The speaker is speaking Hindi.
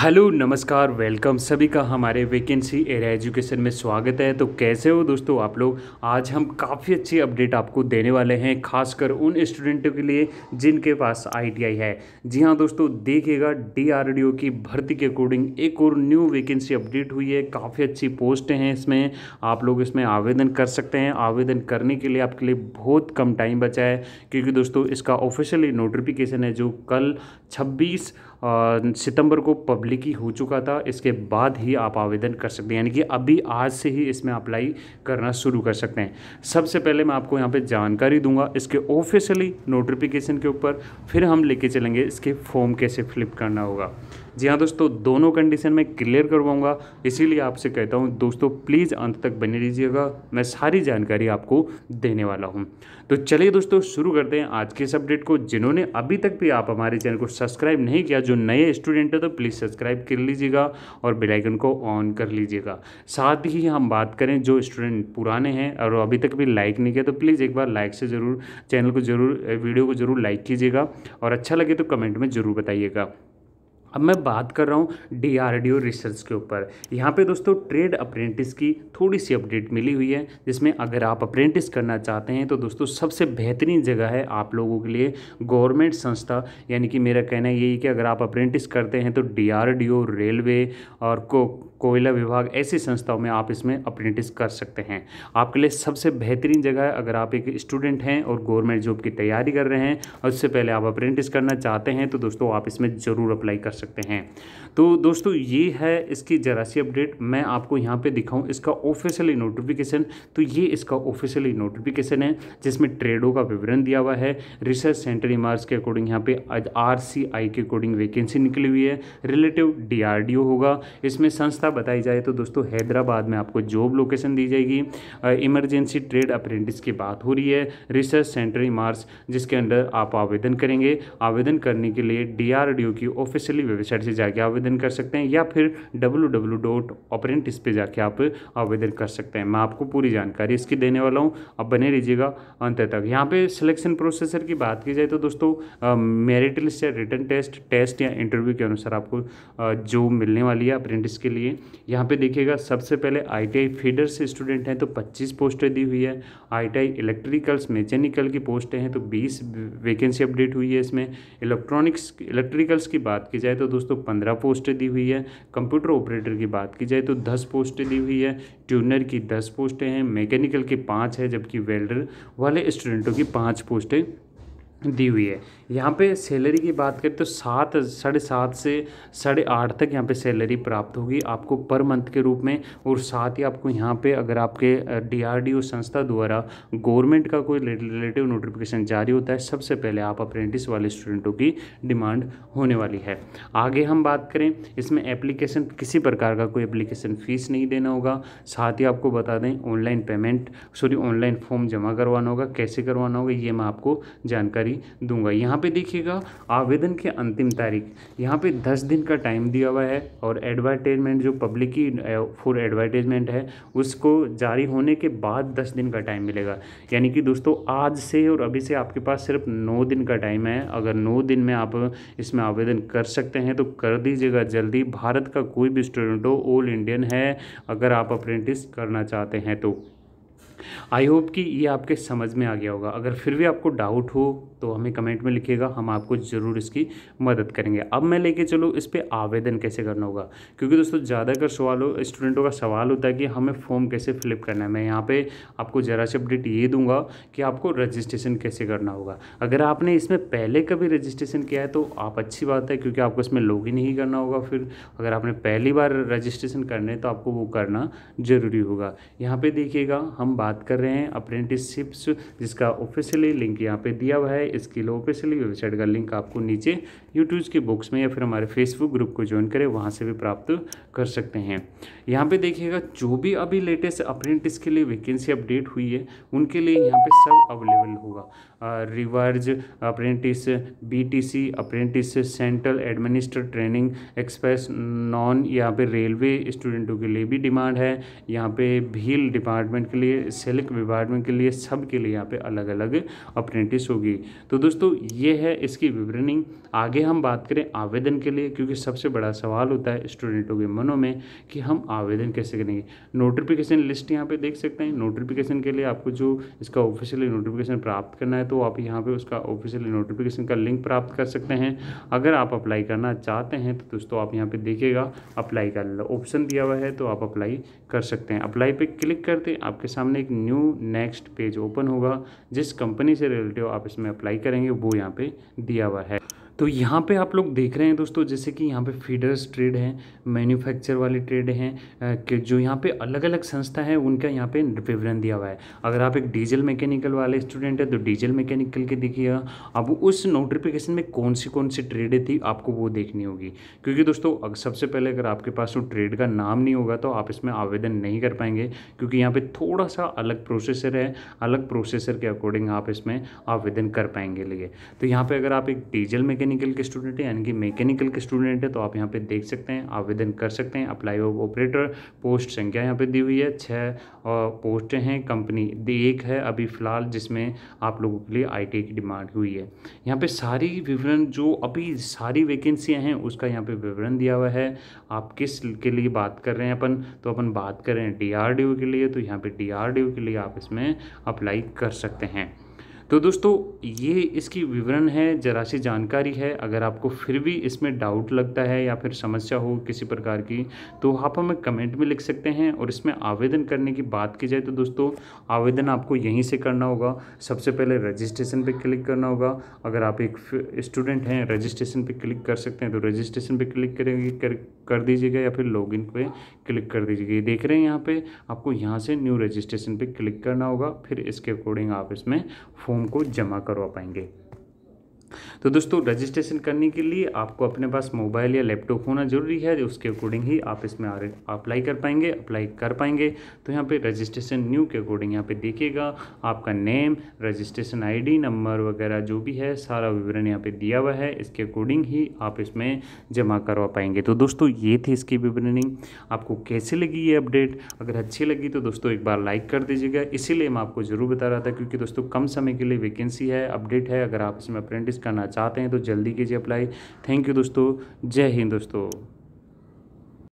हेलो नमस्कार वेलकम सभी का हमारे वैकेंसी एरिया एजुकेशन में स्वागत है तो कैसे हो दोस्तों आप लोग आज हम काफ़ी अच्छी अपडेट आपको देने वाले हैं खासकर उन स्टूडेंटों के लिए जिनके पास आईटीआई है जी हाँ दोस्तों देखिएगा डीआरडीओ की भर्ती के अकॉर्डिंग एक और न्यू वैकेंसी अपडेट हुई है काफ़ी अच्छी पोस्ट हैं इसमें आप लोग इसमें आवेदन कर सकते हैं आवेदन करने के लिए आपके लिए बहुत कम टाइम बचा है क्योंकि दोस्तों इसका ऑफिशियली नोटिफिकेशन है जो कल छब्बीस सितंबर को पब्लिक ही हो चुका था इसके बाद ही आप आवेदन कर सकते हैं यानी कि अभी आज से ही इसमें अप्लाई करना शुरू कर सकते हैं सबसे पहले मैं आपको यहाँ पे जानकारी दूंगा इसके ऑफिशियली नोटिफिकेशन के ऊपर फिर हम लेके चलेंगे इसके फॉर्म कैसे फिलिप करना होगा जी हाँ दोस्तों दोनों कंडीशन में क्लियर करवाऊंगा इसीलिए आपसे कहता हूँ दोस्तों प्लीज़ अंत तक बने रहिएगा मैं सारी जानकारी आपको देने वाला हूँ तो चलिए दोस्तों शुरू करते हैं आज के इस अपडेट को जिन्होंने अभी तक भी आप हमारे चैनल को सब्सक्राइब नहीं किया जो नए स्टूडेंट है तो प्लीज़ सब्सक्राइब कर लीजिएगा और बेलाइकन को ऑन कर लीजिएगा साथ ही हम बात करें जो स्टूडेंट पुराने हैं और अभी तक भी लाइक नहीं किया तो प्लीज़ एक बार लाइक से ज़रूर चैनल को ज़रूर वीडियो को ज़रूर लाइक कीजिएगा और अच्छा लगे तो कमेंट में ज़रूर बताइएगा अब मैं बात कर रहा हूँ डीआरडीओ रिसर्च के ऊपर यहाँ पे दोस्तों ट्रेड अप्रेंटिस की थोड़ी सी अपडेट मिली हुई है जिसमें अगर आप अप्रेंटिस करना चाहते हैं तो दोस्तों सबसे बेहतरीन जगह है आप लोगों के लिए गवर्नमेंट संस्था यानी कि मेरा कहना यही है कि अगर आप अप्रेंटिस करते हैं तो डी रेलवे और को कोयला विभाग ऐसी संस्थाओं में आप इसमें अप्रेंटिस कर सकते हैं आपके लिए सबसे बेहतरीन जगह है अगर आप एक स्टूडेंट हैं और गवर्नमेंट जॉब की तैयारी कर रहे हैं और उससे पहले आप अप्रेंटिस करना चाहते हैं तो दोस्तों आप इसमें ज़रूर अप्लाई कर सकते हैं सकते हैं तो दोस्तों ये है इसकी जरासी अपडेट मैं आपको यहाँ पे दिखाऊँ इसका ऑफिशियली नोटिफिकेशन तो ये इसका ऑफिशियली नोटिफिकेशन है जिसमें ट्रेडों का विवरण दिया हुआ है रिसर्च सेंटर इमार्स के अकॉर्डिंग यहाँ पे आर के अकॉर्डिंग वैकेंसी निकली हुई है रिलेटिव डी होगा इसमें संस्था बताई जाए तो दोस्तों हैदराबाद में आपको जॉब लोकेशन दी जाएगी इमरजेंसी ट्रेड अप्रेंटिस की बात हो रही है रिसर्च सेंटर इमार्स जिसके अंडर आप आवेदन करेंगे आवेदन करने के लिए डी की ऑफिशियली वेबसाइट से जाके आवेदन कर सकते हैं या फिर डब्ल्यू डब्ल्यू डॉट ऑपरेंट इस पर जाके आप आवेदन कर सकते हैं मैं आपको पूरी जानकारी इसकी देने वाला हूँ आप बने रहिएगा अंत तक यहाँ पे सिलेक्शन प्रोसेसर की बात की जाए तो दोस्तों मेरिट लिस्ट या रिटर्न टेस्ट टेस्ट या इंटरव्यू के अनुसार आपको आ, जो मिलने वाली है अप्रेंटिस के लिए यहाँ पे देखिएगा सबसे पहले आई फीडर से स्टूडेंट हैं तो पच्चीस पोस्टें दी हुई है आई इलेक्ट्रिकल्स मैकेनिकल की पोस्टें हैं तो बीस वैकेंसी अपडेट हुई है इसमें इलेक्ट्रॉनिक्स इलेक्ट्रिकल्स की बात की जाए तो दोस्तों पंद्रह पोस्ट दी हुई है कंप्यूटर ऑपरेटर की बात की जाए तो दस पोस्ट दी हुई है ट्यूनर की दस पोस्टें हैं मैकेनिकल की पाँच है जबकि वेल्डर वाले स्टूडेंटों की पाँच पोस्टें दी हुई है यहाँ पे सैलरी की बात करें तो सात साढ़े सात से साढ़े आठ तक यहाँ पे सैलरी प्राप्त होगी आपको पर मंथ के रूप में और साथ ही आपको यहाँ पे अगर आपके डीआरडीओ संस्था द्वारा गवर्नमेंट का कोई रिलेटिव नोटिफिकेशन जारी होता है सबसे पहले आप अप्रेंटिस वाले स्टूडेंटों की डिमांड होने वाली है आगे हम बात करें इसमें एप्लीकेशन किसी प्रकार का कोई एप्लीकेशन फ़ीस नहीं देना होगा साथ ही आपको बता दें online payment sorry online form जमा करवाना होगा कैसे करवाना होगा ये मैं आपको जानकारी जानकारी दूंगा यहाँ पे देखिएगा आवेदन के अंतिम तारीख यहाँ पे दस दिन का टाइम दिया हुआ है और एडवर्टाइजमेंट जो पब्लिक की फॉर एडवर्टाइजमेंट है उसको जारी होने के बाद दस दिन का टाइम मिलेगा यानी कि दोस्तों आज से और अभी से आपके पास सिर्फ नौ दिन का टाइम है अगर नौ दिन में आप इसमें आवेदन कर सकते हैं तो कर दीजिएगा जल्दी भारत का कोई भी स्टूडेंट हो ऑल इंडियन है अगर आप अप्रेंटिस करना चाहते हैं तो आई होप कि ये आपके समझ में आ गया होगा अगर फिर भी आपको डाउट हो तो हमें कमेंट में लिखिएगा हम आपको ज़रूर इसकी मदद करेंगे अब मैं लेके चलूँ इस पर आवेदन कैसे करना होगा क्योंकि दोस्तों ज़्यादातर सवाल स्टूडेंटों का सवाल होता है कि हमें फॉर्म कैसे फिलअप करना है मैं यहाँ पर आपको ज़रा से अपडेट ये दूंगा कि आपको रजिस्ट्रेशन कैसे करना होगा अगर आपने इसमें पहले कभी रजिस्ट्रेशन किया है तो आप अच्छी बात है क्योंकि आपको इसमें लॉग ही करना होगा फिर अगर आपने पहली बार रजिस्ट्रेशन करने तो आपको वो करना ज़रूरी होगा यहाँ पर देखिएगा हम बात बात कर रहे हैं अप्रेंटिसशिप्स जिसका ऑफिशियली लिंक यहाँ पे दिया हुआ है इसकी लो ऑफिशियली वेबसाइट का लिंक आपको नीचे यूट्यूब के बॉक्स में या फिर हमारे फेसबुक ग्रुप को ज्वाइन करें वहाँ से भी प्राप्त कर सकते हैं यहाँ पे देखिएगा जो भी अभी लेटेस्ट अप्रेंटिस के लिए वैकेंसी अपडेट हुई है उनके लिए यहाँ पर सब अवेलेबल होगा रिवर्ज apprentice BTC apprentice central administer training express non यहाँ पे रेलवे स्टूडेंटों के लिए भी डिमांड है यहाँ पे भील डिपार्टमेंट के लिए सेलिक डिपार्टमेंट के लिए सब के लिए यहाँ पे अलग अलग अप्रेंटिस होगी तो दोस्तों ये है इसकी विवरणी आगे हम बात करें आवेदन के लिए क्योंकि सबसे बड़ा सवाल होता है स्टूडेंटों के मनों में कि हम आवेदन कैसे करेंगे नोटिफिकेशन लिस्ट यहाँ पे देख सकते हैं नोटिफिकेशन के लिए आपको जो इसका ऑफिशियली नोटिफिकेशन प्राप्त करना है तो आप यहाँ पे उसका ऑफिशियली नोटिफिकेशन का लिंक प्राप्त कर सकते हैं अगर आप अप्लाई करना चाहते हैं तो दोस्तों आप यहाँ पे देखिएगा अप्लाई का ऑप्शन दिया हुआ है तो आप अप्लाई कर सकते हैं अप्लाई पे क्लिक करते आपके सामने एक न्यू नेक्स्ट पेज ओपन होगा जिस कंपनी से रिलेटिव आप इसमें अप्लाई करेंगे वो यहाँ पे दिया हुआ है तो यहाँ पे आप लोग देख रहे हैं दोस्तों जैसे कि यहाँ पे फीडर्स ट्रेड हैं मैन्युफैक्चर वाले ट्रेड हैं कि जो यहाँ पे अलग अलग संस्था है उनका यहाँ पे विवरण दिया हुआ है अगर आप एक डीजल मैकेनिकल वाले स्टूडेंट हैं तो डीजल मैकेनिकल के देखिएगा अब उस नोटिफिकेशन में कौन सी कौन सी ट्रेडें थी आपको वो देखनी होगी क्योंकि दोस्तों सबसे पहले अगर आपके पास वो ट्रेड का नाम नहीं होगा तो आप इसमें आवेदन नहीं कर पाएंगे क्योंकि यहाँ पर थोड़ा सा अलग प्रोसेसर है अलग प्रोसेसर के अकॉर्डिंग आप इसमें आवेदन कर पाएंगे लिए तो यहाँ पर अगर आप एक डीजल मैकेनिक मैकेनिकल के स्टूडेंट हैं यानी कि मैकेनिकल के स्टूडेंट है तो आप यहाँ पे देख सकते हैं आवेदन कर सकते हैं अप्लाई ऑपरेटर पोस्ट संख्या यहाँ पे दी हुई है छः पोस्टें हैं कंपनी एक है अभी फ़िलहाल जिसमें आप लोगों के लिए आई की डिमांड हुई है यहाँ पर सारी विवरण जो अभी सारी वैकेंसियाँ हैं उसका यहाँ पर विवरण दिया हुआ है आप किस के लिए बात कर रहे हैं अपन तो अपन बात कर रहे हैं डी के लिए तो यहाँ पर डी के लिए आप इसमें अप्लाई कर सकते हैं तो दोस्तों ये इसकी विवरण है जरा सी जानकारी है अगर आपको फिर भी इसमें डाउट लगता है या फिर समस्या हो किसी प्रकार की तो आप हमें कमेंट में लिख सकते हैं और इसमें आवेदन करने की बात की जाए तो दोस्तों आवेदन आपको यहीं से करना होगा सबसे पहले रजिस्ट्रेशन पर क्लिक करना होगा अगर आप एक स्टूडेंट हैं रजिस्ट्रेशन पर क्लिक कर सकते हैं तो रजिस्ट्रेशन पर क्लिक करेंगे कर, कर दीजिएगा या फिर लॉगिन इन क्लिक कर दीजिएगा ये देख रहे हैं यहाँ पर आपको यहाँ से न्यू रजिस्ट्रेशन पर क्लिक करना होगा फिर इसके अकॉर्डिंग आप इसमें फोन फॉर्म को जमा करवा पाएंगे तो दोस्तों रजिस्ट्रेशन करने के लिए आपको अपने पास मोबाइल या लैपटॉप होना जरूरी है उसके अकॉर्डिंग ही आप इसमें अप्लाई कर पाएंगे अप्लाई कर पाएंगे तो यहाँ पे रजिस्ट्रेशन न्यू के अकॉर्डिंग यहाँ पे देखिएगा आपका नेम रजिस्ट्रेशन आईडी नंबर वगैरह जो भी है सारा विवरण यहाँ पे दिया हुआ है इसके अकॉर्डिंग ही आप इसमें जमा करवा पाएंगे तो दोस्तों ये थी इसकी विवरणी आपको कैसे लगी ये अपडेट अगर अच्छी लगी तो दोस्तों एक बार लाइक कर दीजिएगा इसीलिए मैं आपको ज़रूर बता रहा था क्योंकि दोस्तों कम समय के लिए वैकेंसी है अपडेट है अगर आप इसमें अप्रेंटिस करना चाहते हैं तो जल्दी कीजिए अप्लाई थैंक यू दोस्तों जय हिंद दोस्तों